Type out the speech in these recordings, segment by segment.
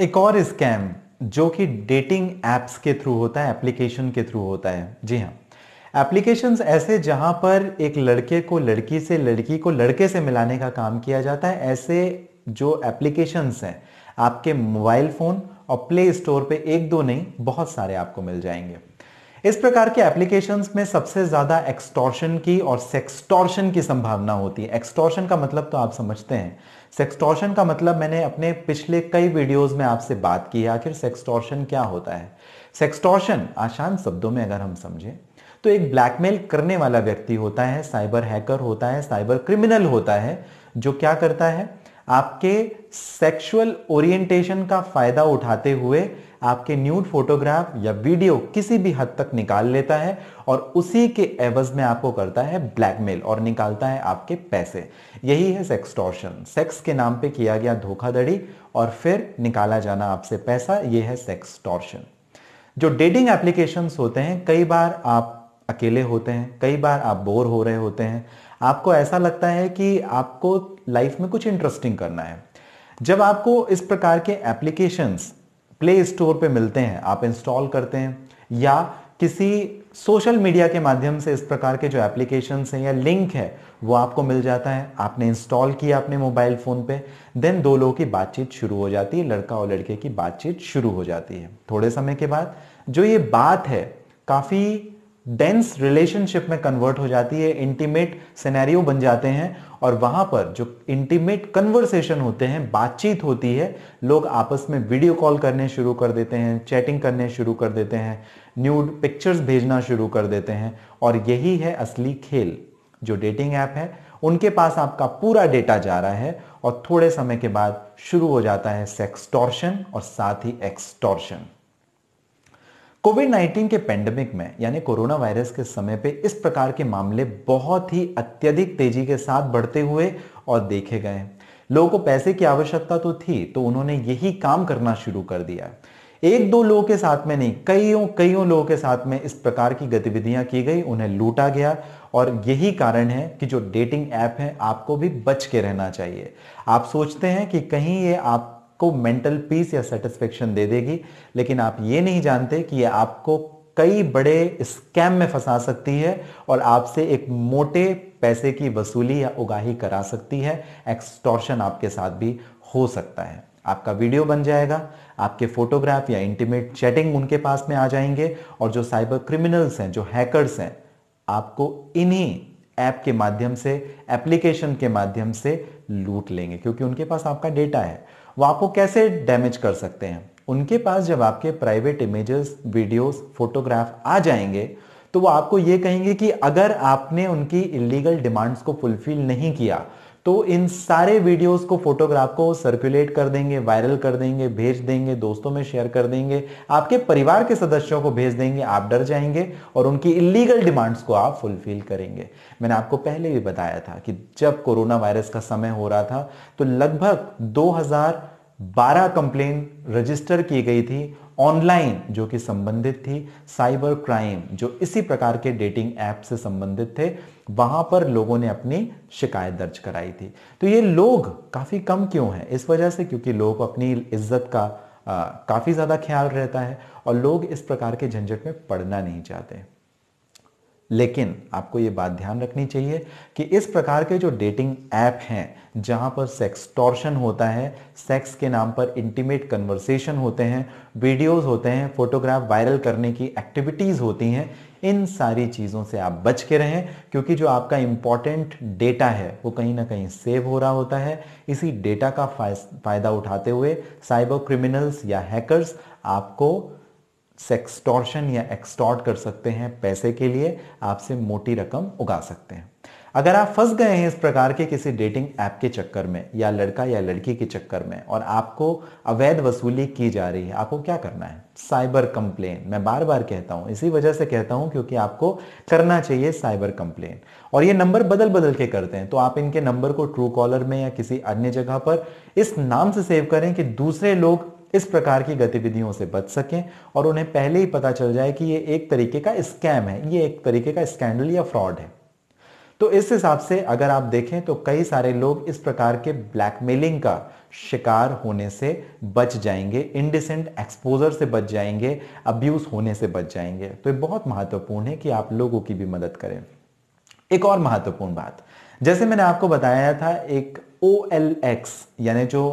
एक और स्कैम जो कि डेटिंग एप्स के थ्रू होता है एप्लीकेशन के थ्रू होता है जी हाँ एप्लीकेशन ऐसे जहां पर एक लड़के को लड़की से लड़की को लड़के से मिलाने का काम किया जाता है ऐसे जो एप्लीकेशन हैं आपके मोबाइल फ़ोन और प्ले स्टोर पे एक दो नहीं बहुत सारे आपको मिल जाएंगे इस प्रकार के एप्लीकेशंस में सबसे ज़्यादा एक्सटॉर्शन की और सेक्सटॉर्शन की संभावना होती है एक्सटॉर्शन का मतलब तो आप समझते हैं सेक्सटॉर्शन का मतलब मैंने अपने पिछले कई वीडियोस में आपसे बात की आखिर सेक्सटॉर्शन क्या होता है सेक्सटॉर्शन आसान शब्दों में अगर हम समझें तो एक ब्लैकमेल करने वाला व्यक्ति होता है साइबर हैकर होता है साइबर क्रिमिनल होता है जो क्या करता है आपके सेक्सुअल ओरिएंटेशन का फायदा उठाते हुए आपके न्यूड फोटोग्राफ या वीडियो किसी भी हद तक निकाल लेता है और उसी के एवज में आपको करता है ब्लैकमेल और निकालता है आपके पैसे यही है सेक्सटॉर्शन सेक्स के नाम पे किया गया धोखाधड़ी और फिर निकाला जाना आपसे पैसा ये है सेक्सटॉर्शन जो डेटिंग एप्लीकेशंस होते हैं कई बार आप अकेले होते हैं कई बार आप बोर हो रहे होते हैं आपको ऐसा लगता है कि आपको लाइफ में कुछ इंटरेस्टिंग करना है जब आपको इस प्रकार के एप्लीकेशंस प्ले स्टोर पे मिलते हैं आप इंस्टॉल करते हैं या किसी सोशल मीडिया के माध्यम से इस प्रकार के जो एप्लीकेशन हैं या लिंक है वो आपको मिल जाता है आपने इंस्टॉल किया अपने मोबाइल फ़ोन पे देन दो लोगों की बातचीत शुरू हो जाती है लड़का और लड़के की बातचीत शुरू हो जाती है थोड़े समय के बाद जो ये बात है काफ़ी डेंस रिलेशनशिप में कन्वर्ट हो जाती है इंटीमेट सिनेरियो बन जाते हैं और वहां पर जो इंटीमेट कन्वर्सेशन होते हैं बातचीत होती है लोग आपस में वीडियो कॉल करने शुरू कर देते हैं चैटिंग करने शुरू कर देते हैं न्यूड पिक्चर्स भेजना शुरू कर देते हैं और यही है असली खेल जो डेटिंग ऐप है उनके पास आपका पूरा डेटा जा रहा है और थोड़े समय के बाद शुरू हो जाता है सेक्सटॉर्शन और साथ ही एक्सटॉर्शन कोविड 19 के पेंडेमिक में यानी कोरोना वायरस के समय पे इस प्रकार के मामले बहुत ही अत्यधिक तेजी के साथ बढ़ते हुए और देखे गए लोगों को पैसे की आवश्यकता तो थी तो उन्होंने यही काम करना शुरू कर दिया एक दो लोगों के साथ में नहीं कईयों कईयों लोगों के साथ में इस प्रकार की गतिविधियां की गई उन्हें लूटा गया और यही कारण है कि जो डेटिंग ऐप है आपको भी बच के रहना चाहिए आप सोचते हैं कि कहीं ये आप आपको मेंटल पीस या सेटिस्फेक्शन दे देगी लेकिन आप ये नहीं जानते कि ये आपको कई बड़े स्कैम में फंसा सकती है और आपसे एक मोटे पैसे की वसूली या उगाही करा सकती है एक्सटॉर्शन आपके साथ भी हो सकता है आपका वीडियो बन जाएगा आपके फोटोग्राफ या इंटीमेट चैटिंग उनके पास में आ जाएंगे और जो साइबर क्रिमिनल्स हैं जो हैकर्स हैं आपको इन्हीं ऐप के माध्यम से एप्लीकेशन के माध्यम से लूट लेंगे क्योंकि उनके पास आपका डेटा है वो आपको कैसे डैमेज कर सकते हैं उनके पास जब आपके प्राइवेट इमेजेस वीडियोस फोटोग्राफ आ जाएंगे तो वो आपको ये कहेंगे कि अगर आपने उनकी इलीगल डिमांड्स को फुलफिल नहीं किया तो इन सारे वीडियोस को फोटोग्राफ को सर्कुलेट कर देंगे वायरल कर देंगे भेज देंगे दोस्तों में शेयर कर देंगे आपके परिवार के सदस्यों को भेज देंगे आप डर जाएंगे और उनकी इलीगल डिमांड्स को आप फुलफिल करेंगे मैंने आपको पहले भी बताया था कि जब कोरोना वायरस का समय हो रहा था तो लगभग 2012 कंप्लेन रजिस्टर की गई थी ऑनलाइन जो कि संबंधित थी साइबर क्राइम जो इसी प्रकार के डेटिंग ऐप से संबंधित थे वहां पर लोगों ने अपनी शिकायत दर्ज कराई थी तो ये लोग काफ़ी कम क्यों हैं इस वजह से क्योंकि लोग अपनी इज्जत का काफ़ी ज़्यादा ख्याल रहता है और लोग इस प्रकार के झंझट में पड़ना नहीं चाहते लेकिन आपको ये बात ध्यान रखनी चाहिए कि इस प्रकार के जो डेटिंग ऐप हैं जहाँ पर सेक्स टॉर्शन होता है सेक्स के नाम पर इंटीमेट कन्वर्सेशन होते हैं वीडियोस होते हैं फोटोग्राफ वायरल करने की एक्टिविटीज़ होती हैं इन सारी चीज़ों से आप बच के रहें क्योंकि जो आपका इम्पॉर्टेंट डेटा है वो कहीं ना कहीं सेव हो रहा होता है इसी डेटा का फ़ायदा उठाते हुए साइबर क्रिमिनल्स या हैकर्स आपको सेक्सटॉर्शन या एक्सटॉर्ट कर सकते हैं पैसे के लिए आपसे मोटी रकम उगा सकते हैं अगर आप फंस गए हैं इस प्रकार के किसी डेटिंग ऐप के चक्कर में या लड़का या लड़की के चक्कर में और आपको अवैध वसूली की जा रही है आपको क्या करना है साइबर कंप्लेन मैं बार बार कहता हूं इसी वजह से कहता हूं क्योंकि आपको करना चाहिए साइबर कंप्लेन और ये नंबर बदल बदल के करते हैं तो आप इनके नंबर को ट्रू कॉलर में या किसी अन्य जगह पर इस नाम से सेव करें कि दूसरे लोग इस प्रकार की गतिविधियों से बच सकें और उन्हें पहले ही पता चल जाए कि ये एक तरीके का स्कैम है ये एक तरीके का स्कैंडल या फ्रॉड है तो इस हिसाब से अगर आप देखें तो कई सारे लोग इस प्रकार के ब्लैकमेलिंग का शिकार होने से बच जाएंगे इनडिसेंट एक्सपोजर से बच जाएंगे अब्यूज होने से बच जाएंगे तो ये बहुत महत्वपूर्ण है कि आप लोगों की भी मदद करें एक और महत्वपूर्ण बात जैसे मैंने आपको बताया था एक ओ एल एक्स यानी जो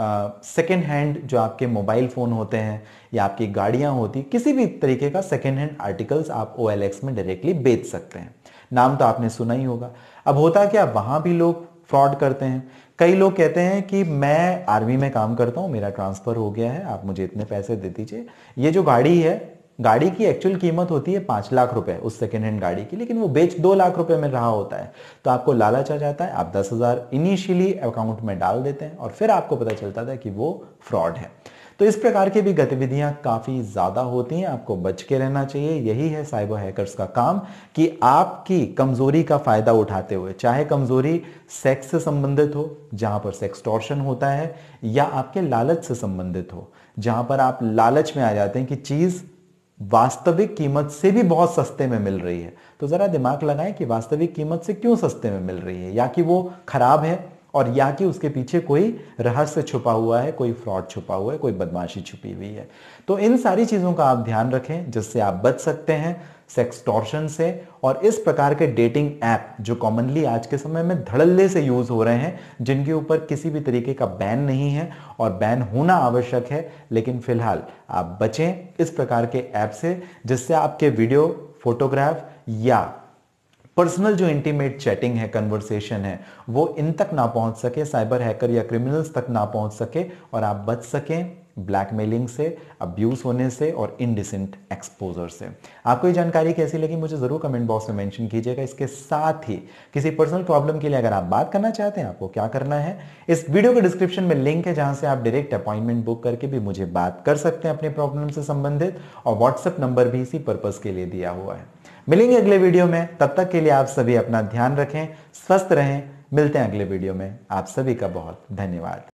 सेकेंड हैंड जो आपके मोबाइल फ़ोन होते हैं या आपकी गाड़ियाँ होती किसी भी तरीके का सेकेंड हैंड आर्टिकल्स आप ओ में डायरेक्टली बेच सकते हैं नाम तो आपने सुना ही होगा अब होता क्या वहाँ भी लोग फ्रॉड करते हैं कई लोग कहते हैं कि मैं आर्मी में काम करता हूँ मेरा ट्रांसफ़र हो गया है आप मुझे इतने पैसे दे दीजिए ये जो गाड़ी है गाड़ी की एक्चुअल कीमत होती है पांच लाख रुपए उस सेकेंड हैंड गाड़ी की लेकिन वो बेच दो लाख रुपए में रहा होता है तो आपको लालच आ जाता है आप दस हजार इनिशियली अकाउंट में डाल देते हैं और फिर आपको पता चलता था कि वो फ्रॉड है तो इस प्रकार की भी गतिविधियां काफी ज्यादा होती हैं आपको बच के रहना चाहिए यही है साइबर हैकर्स का काम कि आपकी कमजोरी का फायदा उठाते हुए चाहे कमजोरी सेक्स से संबंधित हो जहां पर सेक्स टॉर्शन होता है या आपके लालच से संबंधित हो जहां पर आप लालच में आ जाते हैं कि चीज वास्तविक कीमत से भी बहुत सस्ते में मिल रही है तो ज़रा दिमाग लगाएं कि वास्तविक कीमत से क्यों सस्ते में मिल रही है या कि वो खराब है और या कि उसके पीछे कोई रहस्य छुपा हुआ है कोई फ्रॉड छुपा हुआ है कोई बदमाशी छुपी हुई है तो इन सारी चीज़ों का आप ध्यान रखें जिससे आप बच सकते हैं सेक्स टॉर्शन से और इस प्रकार के डेटिंग ऐप जो कॉमनली आज के समय में धड़ल्ले से यूज़ हो रहे हैं जिनके ऊपर किसी भी तरीके का बैन नहीं है और बैन होना आवश्यक है लेकिन फिलहाल आप बचें इस प्रकार के ऐप से जिससे आपके वीडियो फोटोग्राफ या पर्सनल जो इंटीमेट चैटिंग है कन्वर्सेशन है वो इन तक ना पहुंच सके साइबर हैकर या क्रिमिनल्स तक ना पहुंच सके और आप बच सकें ब्लैकमेलिंग से अब्यूज होने से और इनडिसेंट एक्सपोजर से आपको ये जानकारी कैसी लगी मुझे ज़रूर कमेंट बॉक्स में मेंशन कीजिएगा इसके साथ ही किसी पर्सनल प्रॉब्लम के लिए अगर आप बात करना चाहते हैं आपको क्या करना है इस वीडियो के डिस्क्रिप्शन में लिंक है जहां से आप डायरेक्ट अपॉइंटमेंट बुक करके भी मुझे बात कर सकते हैं अपने प्रॉब्लम से संबंधित और व्हाट्सअप नंबर भी इसी पर्पज़ के लिए दिया हुआ है मिलेंगे अगले वीडियो में तब तक के लिए आप सभी अपना ध्यान रखें स्वस्थ रहें मिलते हैं अगले वीडियो में आप सभी का बहुत धन्यवाद